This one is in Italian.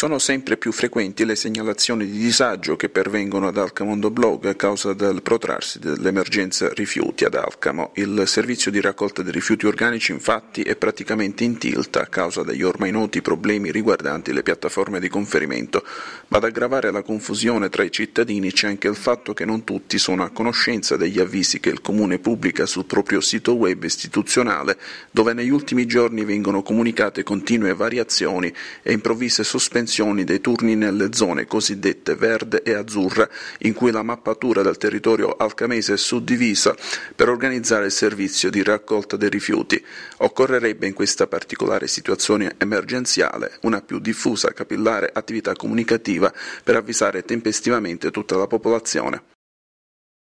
Sono sempre più frequenti le segnalazioni di disagio che pervengono ad Alcamondo Blog a causa del protrarsi dell'emergenza rifiuti ad Alcamo. Il servizio di raccolta dei rifiuti organici infatti è praticamente in tilt a causa degli ormai noti problemi riguardanti le piattaforme di conferimento, ma ad aggravare la confusione tra i cittadini c'è anche il fatto che non tutti sono a conoscenza degli avvisi che il Comune pubblica sul proprio sito web istituzionale, dove negli ultimi giorni vengono comunicate continue variazioni e improvvise sospensioni dimensioni dei turni nelle zone cosiddette verde e azzurra, in cui la mappatura del territorio alcamese è suddivisa per organizzare il servizio di raccolta dei rifiuti. Occorrerebbe in questa particolare situazione emergenziale una più diffusa capillare attività comunicativa per avvisare tempestivamente tutta la popolazione.